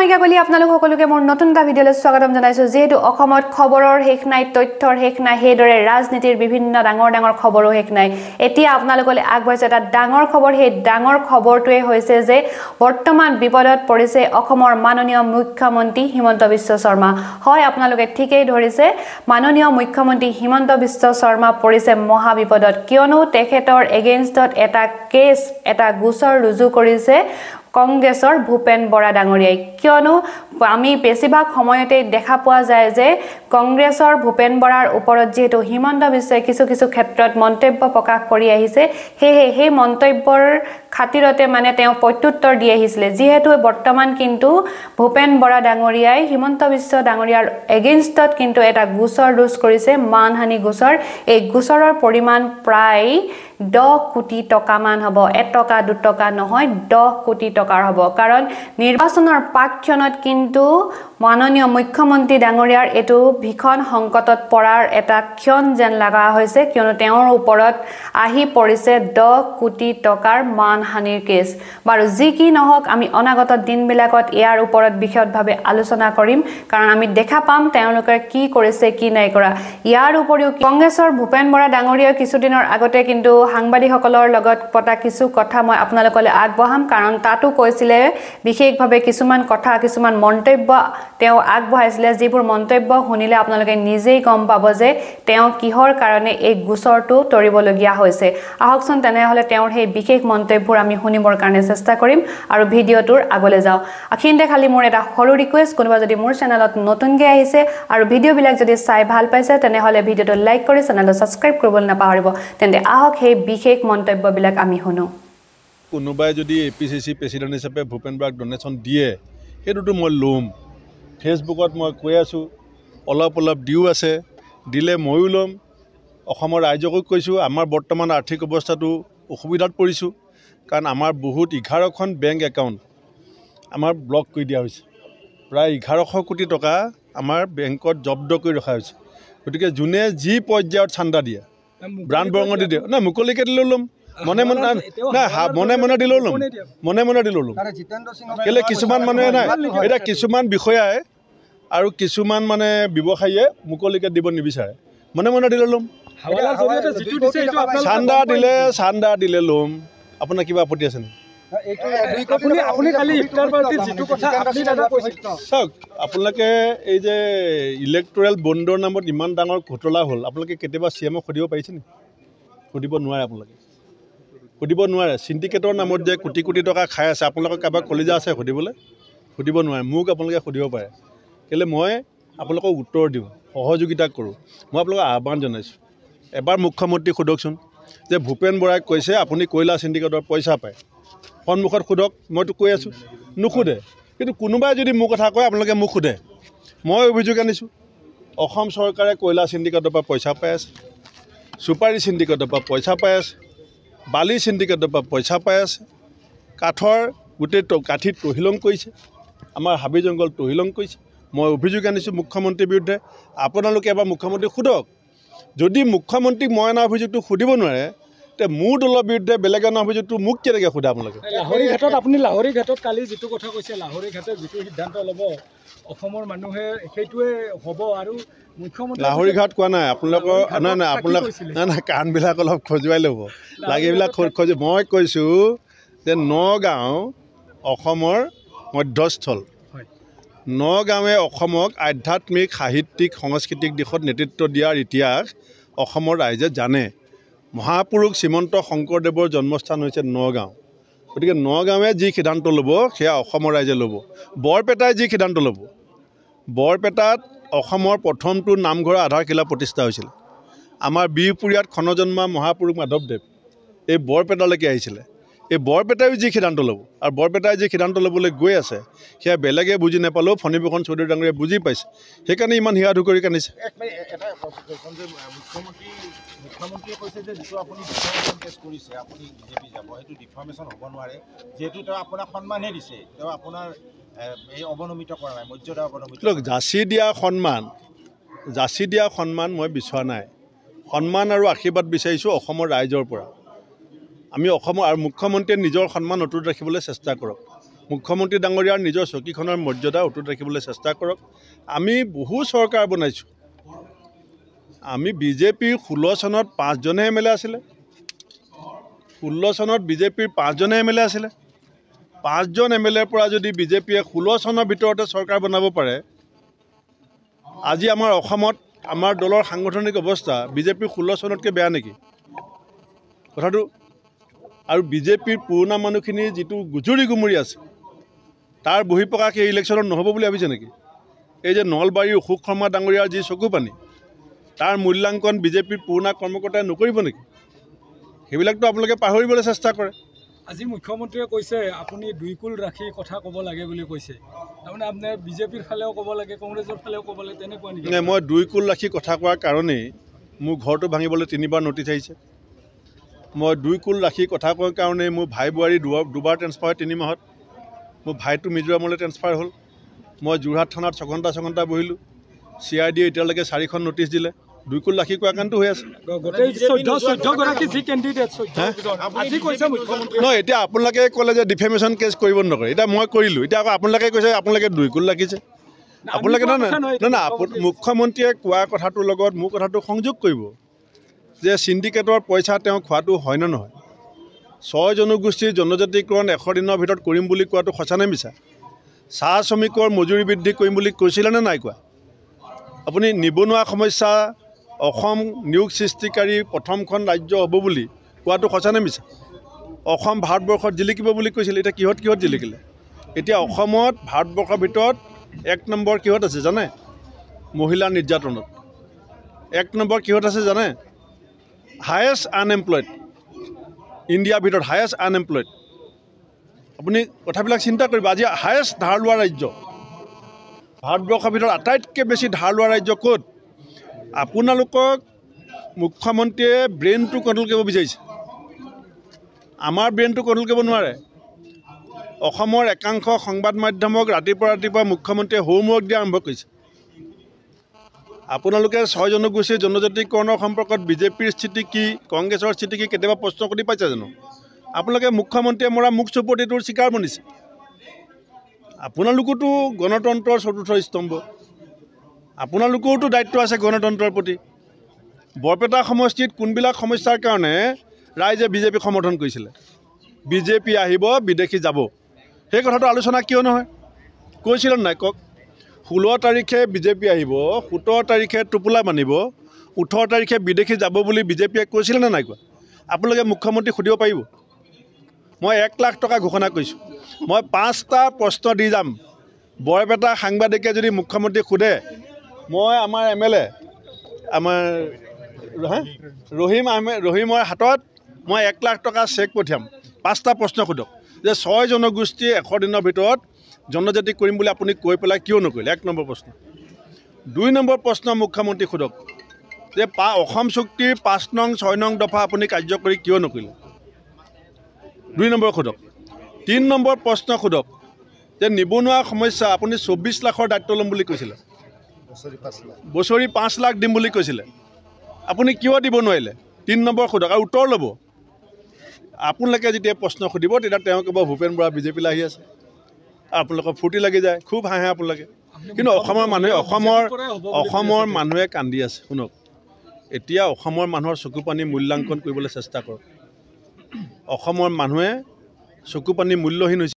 শইকীয়া গলি আপোনালোক সকলোকে মোৰ নতুন এটা ভিডিঅ'লৈ স্বাগতম জনাইছোঁ যিহেতু অসমত খবৰৰ শেষ নাই তথ্যৰ শেষ নাই সেইদৰে ৰাজনীতিৰ বিভিন্ন ডাঙৰ ডাঙৰ খবৰো শেষ নাই এতিয়া আপোনালোকলৈ আগবাঢ়িছে এটা ডাঙৰ খবৰ সেই ডাঙৰ খবৰটোৱে হৈছে যে বৰ্তমান বিপদত পৰিছে অসমৰ মাননীয় মুখ্যমন্ত্ৰী হিমন্ত বিশ্ব শৰ্মা হয় আপোনালোকে ঠিকেই ধৰিছে মাননীয় মুখ্যমন্ত্ৰী হিমন্ত বিশ্ব শৰ্মা পৰিছে মহাবিপদত কিয়নো তেখেতৰ এগেইনষ্টত এটা কেছ এটা গোচৰ ৰুজু কৰিছে কংগ্ৰেছৰ ভূপেন বৰা ডাঙৰীয়াই কিয়নো আমি বেছিভাগ সময়তে দেখা পোৱা যায় যে কংগ্ৰেছৰ ভূপেন বৰাৰ ওপৰত যিহেতু হিমন্ত বিশ্বই কিছু কিছু ক্ষেত্ৰত মন্তব্য প্ৰকাশ কৰি আহিছে সেয়েহে সেই মন্তব্যৰ খাতিৰতে মানে তেওঁ প্ৰত্যুত্তৰ দি আহিছিলে যিহেতু বৰ্তমান কিন্তু ভূপেন বৰা ডাঙৰীয়াই হিমন্ত বিশ্ব ডাঙৰীয়াৰ এগেইনষ্টত কিন্তু এটা গোচৰ ৰুজ কৰিছে মানহানি গোচৰ এই গোচৰৰ পৰিমাণ প্ৰায় দহ কোটি টকামান হ'ব এটকা দুটকা নহয় দহ কোটি টকাৰ হ'ব কাৰণ নিৰ্বাচনৰ পাকক্ষণত কিন্তু মাননীয় মুখ্যমন্ত্ৰী ডাঙৰীয়াৰ এইটো ভীষণ সংকটত পৰাৰ এটা ক্ষণ যেন লগা হৈছে কিয়নো তেওঁৰ ওপৰত আহি পৰিছে দহ কোটি টকাৰ মান হানিৰ কেছ বাৰু যি কি নহওক আমি অনাগত দিনবিলাকত ইয়াৰ ওপৰত বিশদভাৱে আলোচনা কৰিম কাৰণ আমি দেখা পাম তেওঁলোকে কি কৰিছে কি নাই কৰা ইয়াৰ উপৰিও কংগ্ৰেছৰ ভূপেন বৰা ডাঙৰীয়াই কিছুদিনৰ আগতে কিন্তু সাংবাদিকসকলৰ লগত পতা কিছু কথা মই আপোনালোকলৈ আগবঢ়াম কাৰণ তাতো কৈছিলে বিশেষভাৱে কিছুমান কথা কিছুমান মন্তব্য তেওঁ আগবঢ়াইছিলে যিবোৰ মন্তব্য শুনিলে আপোনালোকে নিজেই গম পাব যে তেওঁ কিহৰ কাৰণে এই গোচৰটো তৰিবলগীয়া হৈছে আহকচোন তেনেহ'লে তেওঁৰ সেই বিশেষ মন্তব্যবোৰ আমি শুনিবৰ কাৰণে চেষ্টা কৰিম আৰু ভিডিঅ'টোৰ আগলৈ যাওঁ আখিনতে খালি মোৰ এটা সৰু ৰিকুৱেষ্ট কোনোবা যদি মোৰ চেনেলত নতুনকৈ আহিছে আৰু ভিডিঅ'বিলাক যদি চাই ভাল পাইছে তেনেহ'লে ভিডিঅ'টো লাইক কৰি চেনেলটো ছাবস্ক্ৰাইব কৰিবলৈ নাপাহৰিব তেন্তে আহক সেই বিশেষ মন্তব্যবিলাক আমি শুনো কোনোবাই যদি A P C C president হিচাপে ভূপেন বৰাক ডনেশ্যন দিয়ে সেইটোতো মই ল'ম ফেচবুকত মই কৈ আছোঁ অলপ অলপ দিও আছে দিলে ময়ো ল'ম অসমৰ ৰাইজকো কৈছোঁ আমাৰ বৰ্তমান আৰ্থিক অৱস্থাটো অসুবিধাত পৰিছোঁ কাৰণ আমাৰ বহুত এঘাৰখন বেংক একাউণ্ট আমাৰ ব্লক কৰি দিয়া হৈছে প্ৰায় এঘাৰশ কোটি টকা আমাৰ বেংকত জব্দ কৰি ৰখা হৈছে গতিকে যোনে যি পৰ্যায়ত চান্দা দিয়ে ব্ৰাণ্ড বৰঙণি দিয়ে নাই মুকলিকৈ দিলেও ল'ম মনে মনে নাই মনে মনে দিলেও ল'ম মনে মনে দিলেও ল'ম কেলে কিছুমান মানুহে নাই এতিয়া কিছুমান বিষয়াই আৰু কিছুমান মানে ব্যৱসায়ীয়ে মুকলিকে দিব নিবিচাৰে মনে মনে দিলে ল'ম চান্দা দিলে চান্দা দিলে ল'ম আপোনাৰ কিবা আপত্তি আছে নেকি চাওক আপোনালোকে এই যে ইলেক্ট'ৰেল বণ্ডৰ নামত ইমান ডাঙৰ ঘোটলা হ'ল আপোনালোকে কেতিয়াবা চি এমক সুধিব পাৰিছে নেকি সুধিব নোৱাৰে আপোনালোকে সুধিব নোৱাৰে চিণ্ডিকেটৰ নামত যে কোটি কোটি টকা খাই আছে আপোনালোকৰ কাৰোবাৰ কলিজা আছে সুধিবলৈ সুধিব নোৱাৰে মোক আপোনালোকে সুধিব পাৰে কেলে মই আপোনালোকক উত্তৰ দিওঁ সহযোগিতা কৰোঁ মই আপোনালোকক আহ্বান জনাইছোঁ এবাৰ মুখ্যমন্ত্ৰী সোধকচোন যে ভূপেন বৰাই কৈছে আপুনি কয়লা চিণ্ডিকেটৰ পইচা পায় সন্মুখত সোধক মইতো কৈ আছোঁ নুসুধে কিন্তু কোনোবাই যদি মোৰ কথা কয় আপোনালোকে মোক সোধে মই অভিযোগ আনিছোঁ অসম চৰকাৰে কয়লা চিণ্ডিকেটৰ পৰা পইচা পাই আছে চুপাৰী চিণ্ডিকেটৰ পৰা পইচা পাই আছে বালি চিণ্ডিকেটৰ পৰা পইচা পাই আছে কাঠৰ গোটেই কাঠি তহিলং কৰিছে আমাৰ হাবি জংঘল তহিলং কৰিছে মই অভিযোগ আনিছোঁ মুখ্যমন্ত্ৰীৰ বিৰুদ্ধে আপোনালোকে এবাৰ মুখ্যমন্ত্ৰীক সোধক যদি মুখ্যমন্ত্ৰীক মই অনা অভিযোগটো সুধিব নোৱাৰে মোৰ দলৰ বিৰুদ্ধে বেলেগ এজন অভিযোগটো মোক কেনেকৈ সোধা আপোনালোকে লাহৰি ঘাটত আপুনি লাহৰি ঘাটত কালি যিটো কথা কৈছে লাহৰি ঘাটে যিটো সিদ্ধান্ত ল'ব অসমৰ মানুহে সেইটোৱে হ'ব আৰু মুখ্যমন্ত্ৰী লাহৰি ঘাট কোৱা নাই আপোনালোকৰ নাই নাই আপোনালোক নাই নাই কাণবিলাক অলপ খজুৱাই ল'ব লাগে এইবিলাক খজু মই কৈছোঁ যে নগাঁও অসমৰ মধ্যস্থল নগাঁৱে অসমক আধ্যাত্মিক সাহিত্যিক সাংস্কৃতিক দিশত নেতৃত্ব দিয়াৰ ইতিহাস অসমৰ ৰাইজে জানে মহাপুৰুষ শ্ৰীমন্ত শংকৰদেৱৰ জন্মস্থান হৈছে নগাঁও গতিকে নগাঁৱে যি সিদ্ধান্ত ল'ব সেয়া অসমৰ ৰাইজে ল'ব বৰপেটাই যি সিদ্ধান্ত ল'ব বৰপেটাত অসমৰ প্ৰথমটো নামঘৰৰ আধাৰশিলা প্ৰতিষ্ঠা হৈছিলে আমাৰ বিহপুৰীয়াত খনজন্মা মহাপুৰুষ মাধৱদেৱ এই বৰপেটালৈকে আহিছিলে এই বৰপেটায়ো যি সিদ্ধান্ত ল'ব আৰু বৰপেটাই যি সিদ্ধান্ত ল'বলৈ গৈ আছে সেয়া বেলেগে বুজি নাপালেও ফণীভূষণ চৌধুৰী ডাঙৰীয়া বুজি পাইছে সেইকাৰণে ইমান হিয়াধু কৰি কান্দিছে যাচি দিয়া সন্মান যাচি দিয়া সন্মান মই বিচৰা নাই সন্মান আৰু আশীৰ্বাদ বিচাৰিছোঁ অসমৰ ৰাইজৰ পৰা আমি অসমৰ আৰু মুখ্যমন্ত্ৰীয়ে নিজৰ সন্মান অটুট ৰাখিবলৈ চেষ্টা কৰক মুখ্যমন্ত্ৰী ডাঙৰীয়াৰ নিজৰ চকীখনৰ মৰ্যাদা অটুট ৰাখিবলৈ চেষ্টা কৰক আমি বহু চৰকাৰ বনাইছোঁ আমি বিজেপিৰ ষোল্ল চনত পাঁচজনে এম এল এ আছিলে ষোল্ল চনত বিজেপিৰ পাঁচজনে এম এল এ আছিলে পাঁচজন এম এল এৰ পৰা যদি বিজেপিয়ে ষোল্ল চনৰ ভিতৰতে চৰকাৰ বনাব পাৰে আজি আমাৰ অসমত আমাৰ দলৰ সাংগঠনিক অৱস্থা বিজেপিৰ ষোল্ল চনতকৈ বেয়া নেকি কথাটো আৰু বিজেপিৰ পুৰণা মানুহখিনি যিটো গুজৰি গুমৰি আছে তাৰ বহি প্ৰকাশ এই ইলেকশ্যনত নহ'ব বুলি ভাবিছে নেকি এই যে নলবাৰীৰ অশোক শৰ্মা ডাঙৰীয়াৰ যি চকু পানী তাৰ মূল্যাংকন বিজেপিৰ পুৰণা কৰ্মকৰ্তাই নকৰিব নেকি সেইবিলাকতো আপোনালোকে পাহৰিবলৈ চেষ্টা কৰে আজি মুখ্যমন্ত্ৰীয়ে কৈছে আপুনি দুই কুল ৰাখি কথা ক'ব লাগে বুলি কৈছে তাৰমানে আপোনাৰ বিজেপিৰ ফালেও ক'ব লাগে কংগ্ৰেছৰ ফালেও ক'ব লাগে তেনেকুৱা নাই মই দুই কুল ৰাখি কথা কোৱাৰ কাৰণেই মোৰ ঘৰটো ভাঙিবলৈ তিনিবাৰ নটিছ আহিছে মই দুই কুল ৰাখি কথা কোৱাৰ কাৰণে মোৰ ভাই বোৱাৰী দুবাৰ ট্ৰেন্সফাৰ হয় তিনিমাহত মোৰ ভাইটো মিজোৰামলৈ ট্ৰেন্সফাৰ হ'ল মই যোৰহাট থানাত ছঘণ্টা ছঘণ্টা বহিলোঁ চি আই ডি এতিয়ালৈকে চাৰিখন নটিচ দিলে দুই কুল ৰাখি কোৱা কাৰণেতো হৈ আছে নহয় এতিয়া আপোনালোকে ক'লে যে ডিফেমেশ্যন কেছ কৰিব নকৰে এতিয়া মই কৰিলোঁ এতিয়া আকৌ আপোনালোকে কৈছে আপোনালোকে দুই কুল ৰাখিছে আপোনালোকে নহয় নহয় নহয় মুখ্যমন্ত্ৰীয়ে কোৱা কথাটোৰ লগত মোৰ কথাটো সংযোগ কৰিব যে চিণ্ডিকেটৰ পইচা তেওঁ খোৱাটো হয়নে নহয় ছয় জনগোষ্ঠীৰ জনজাতিকৰণ এশ দিনৰ ভিতৰত কৰিম বুলি কোৱাটো সঁচা নে মিছা চাহ শ্ৰমিকৰ মজুৰি বৃদ্ধি কৰিম বুলি কৈছিলে নে নাই কোৱা আপুনি নিবনুৱা সমস্যা অসম নিয়োগ সৃষ্টিকাৰী প্ৰথমখন ৰাজ্য হ'ব বুলি কোৱাটো সঁচা নে মিছা অসম ভাৰতবৰ্ষত জিলিকিব বুলি কৈছিলে এতিয়া কিহত কিহত জিলিকিলে এতিয়া অসমত ভাৰতবৰ্ষৰ ভিতৰত এক নম্বৰ কিহত আছে জানে মহিলা নিৰ্যাতনত এক নম্বৰ কিহত আছে জানে হায়েষ্ট আনএমপ্লয়ড ইণ্ডিয়াৰ ভিতৰত হায়েষ্ট আনএমপ্লয়েড আপুনি কথাবিলাক চিন্তা কৰিব আজি হায়েষ্ট ধাৰ লোৱা ৰাজ্য ভাৰতবৰ্ষৰ ভিতৰত আটাইতকৈ বেছি ধাৰ লোৱা ৰাজ্য ক'ত আপোনালোকক মুখ্যমন্ত্ৰীয়ে ব্ৰেইনটো কণ্ট্ৰল কৰিব বিচাৰিছে আমাৰ ব্ৰেইনটো কণ্ট্ৰল কৰিব নোৱাৰে অসমৰ একাংশ সংবাদ মাধ্যমক ৰাতিপুৱা ৰাতিপুৱা মুখ্যমন্ত্ৰীয়ে হোমৱৰ্ক দিয়া আৰম্ভ কৰিছে আপোনালোকে ছয় জনগোষ্ঠীৰ জনজাতিকৰণৰ সম্পৰ্কত বিজেপিৰ স্থিতি কি কংগ্ৰেছৰ স্থিতি কি কেতিয়াবা প্ৰশ্ন কৰি পাইছে জানো আপোনালোকে মুখ্যমন্ত্ৰীয়ে মৰা মুখ চুপতিটোৰ চিকাৰ বনিছে আপোনালোকোতো গণতন্ত্ৰৰ চতুৰ্থ স্তম্ভ আপোনালোকৰোতো দায়িত্ব আছে গণতন্ত্ৰৰ প্ৰতি বৰপেটা সমষ্টিত কোনবিলাক সমস্যাৰ কাৰণে ৰাইজে বিজেপি সমৰ্থন কৰিছিলে বিজেপি আহিব বিদেশী যাব সেই কথাটো আলোচনা কিয় নহয় কৈছিল নাই কওক ষোল্ল তাৰিখে বিজেপি আহিব সোতৰ তাৰিখে টোপোলা মানিব ওঠৰ তাৰিখে বিদেশী যাব বুলি বিজেপিয়ে কৈছিলে নে নাই কোৱা আপোনালোকে মুখ্যমন্ত্ৰী সুধিব পাৰিব মই এক লাখ টকা ঘোষণা কৰিছোঁ মই পাঁচটা প্ৰশ্ন দি যাম বৰপেটা সাংবাদিকে যদি মুখ্যমন্ত্ৰীক সোধে মই আমাৰ এম এল এ আমাৰ হা ৰহিম আহমেদ ৰহিমৰ হাতত মই এক লাখ টকা চেক পঠিয়াম পাঁচটা প্ৰশ্ন সোধক যে ছয় জনগোষ্ঠীয়ে এশ দিনৰ ভিতৰত জনজাতি কৰিম বুলি আপুনি কৈ পেলাই কিয় নকৰিলে এক নম্বৰ প্ৰশ্ন দুই নম্বৰ প্ৰশ্ন মুখ্যমন্ত্ৰী সোধক যে পা অসম চুক্তিৰ পাঁচ নং ছয় নং দফা আপুনি কাৰ্যকৰী কিয় নকৰিলে দুই নম্বৰ সোধক তিনি নম্বৰ প্ৰশ্ন সোধক যে নিবনুৱা সমস্যা আপুনি চৌব্বিছ লাখৰ দায়িত্ব ল'ম বুলি কৈছিলে বছৰি পাঁচ লাখ দিম বুলি কৈছিলে আপুনি কিয় দিব নোৱাৰিলে তিনি নম্বৰ সোধক আৰু উত্তৰ ল'ব আপোনালোকে যেতিয়া প্ৰশ্ন সুধিব তেতিয়া তেওঁ কেৱল ভূপেন বৰা বিজেপিলৈ আহি আছে আপোনালোকৰ ফূৰ্তি লাগি যায় খুব হাঁহে আপোনালোকে কিন্তু অসমৰ মানুহে অসমৰ অসমৰ মানুহে কান্দি আছে শুনক এতিয়া অসমৰ মানুহৰ চকু পানী মূল্যাংকন কৰিবলৈ চেষ্টা কৰক অসমৰ মানুহে চকু পানী মূল্যহীন হৈছে